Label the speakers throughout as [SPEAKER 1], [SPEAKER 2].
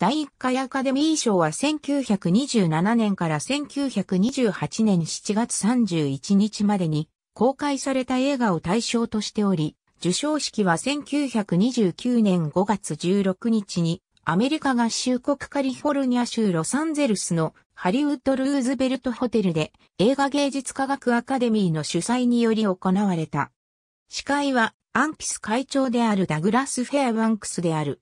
[SPEAKER 1] 第1回アカデミー賞は1927年から1928年7月31日までに公開された映画を対象としており、受賞式は1929年5月16日にアメリカ合衆国カリフォルニア州ロサンゼルスのハリウッド・ルーズベルトホテルで映画芸術科学アカデミーの主催により行われた。司会はアンピス会長であるダグラス・フェアバンクスである。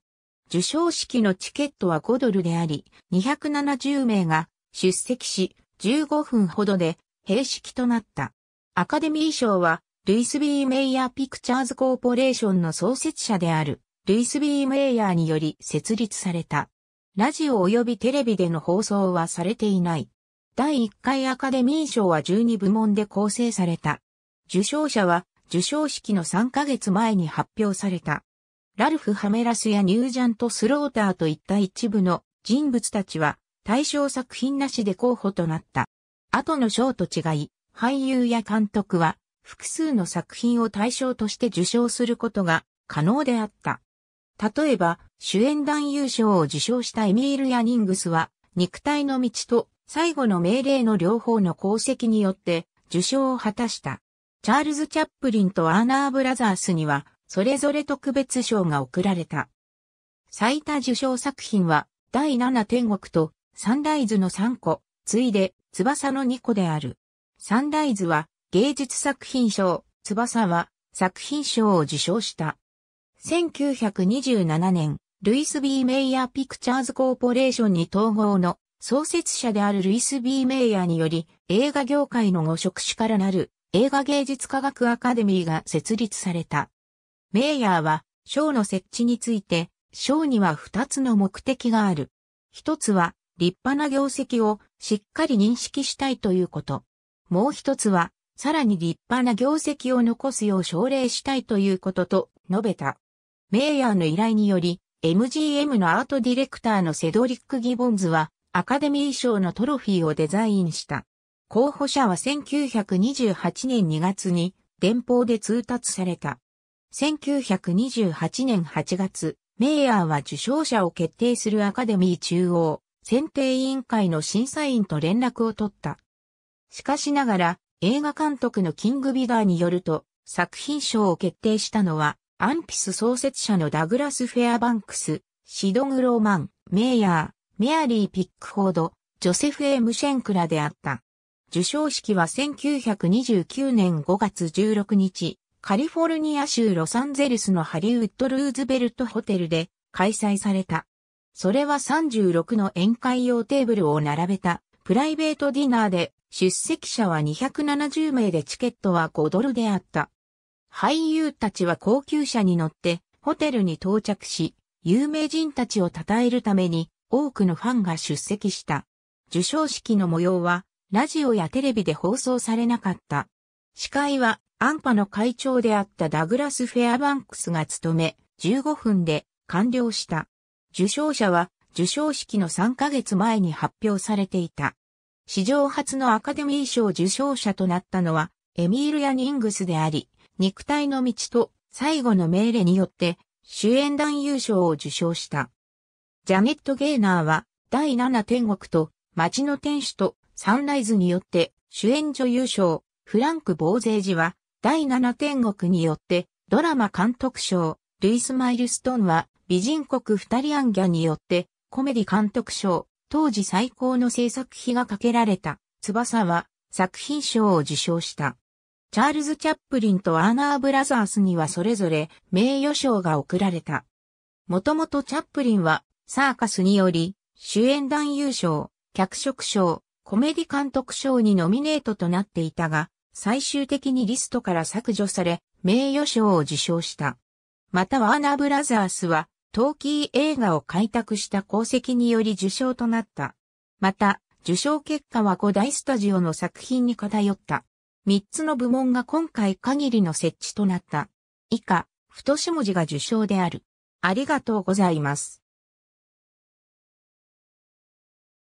[SPEAKER 1] 受賞式のチケットは5ドルであり、270名が出席し、15分ほどで閉式となった。アカデミー賞は、ルイス・ビー・メイヤー・ピクチャーズ・コーポレーションの創設者である、ルイス・ビー・メイヤーにより設立された。ラジオ及びテレビでの放送はされていない。第1回アカデミー賞は12部門で構成された。受賞者は受賞式の3ヶ月前に発表された。ラルフ・ハメラスやニュージャント・スローターといった一部の人物たちは対象作品なしで候補となった。後の賞と違い、俳優や監督は複数の作品を対象として受賞することが可能であった。例えば、主演男優賞を受賞したエミール・ヤニングスは、肉体の道と最後の命令の両方の功績によって受賞を果たした。チャールズ・チャップリンとアーナー・ブラザースには、それぞれ特別賞が贈られた。最多受賞作品は、第7天国と、サンライズの3個、ついで、翼の2個である。サンライズは、芸術作品賞、翼は、作品賞を受賞した。1927年、ルイス・ B・ メイヤー・ピクチャーズ・コーポレーションに統合の創設者であるルイス・ B・ メイヤーにより映画業界のご職種からなる映画芸術科学アカデミーが設立された。メイヤーは、章の設置について、章には2つの目的がある。一つは、立派な業績をしっかり認識したいということ。もう一つは、さらに立派な業績を残すよう奨励したいということと述べた。メイヤーの依頼により、MGM のアートディレクターのセドリック・ギボンズは、アカデミー賞のトロフィーをデザインした。候補者は1928年2月に電報で通達された。1928年8月、メイヤーは受賞者を決定するアカデミー中央選定委員会の審査員と連絡を取った。しかしながら、映画監督のキング・ビガーによると、作品賞を決定したのは、アンピス創設者のダグラス・フェアバンクス、シドグローマン、メイヤー、メアリー・ピックフォード、ジョセフ・エムシェンクラであった。受賞式は1929年5月16日、カリフォルニア州ロサンゼルスのハリウッド・ルーズベルトホテルで開催された。それは36の宴会用テーブルを並べたプライベートディナーで出席者は270名でチケットは5ドルであった。俳優たちは高級車に乗ってホテルに到着し、有名人たちを称えるために多くのファンが出席した。受賞式の模様はラジオやテレビで放送されなかった。司会はアンパの会長であったダグラス・フェアバンクスが務め、15分で完了した。受賞者は受賞式の3ヶ月前に発表されていた。史上初のアカデミー賞受賞者となったのはエミール・ヤ・ニングスであり、肉体の道と最後の命令によって主演男優賞を受賞した。ジャネット・ゲーナーは第7天国と街の天使とサンライズによって主演女優賞、フランク・ボーゼージは、第七天国によって、ドラマ監督賞、ルイス・マイルストンは、美人国二人アンギャによって、コメディ監督賞、当時最高の制作費がかけられた、翼は、作品賞を受賞した。チャールズ・チャップリンとアーナー・ブラザースにはそれぞれ名誉賞が贈られた。もともとチャップリンはサーカスにより主演男優賞、脚色賞、コメディ監督賞にノミネートとなっていたが、最終的にリストから削除され、名誉賞を受賞した。またワーナーブラザースは、トーキー映画を開拓した功績により受賞となった。また、受賞結果は5大スタジオの作品に偏った。3つの部門が今回限りの設置となった。以下、太し文字が受賞である。ありがとうございます。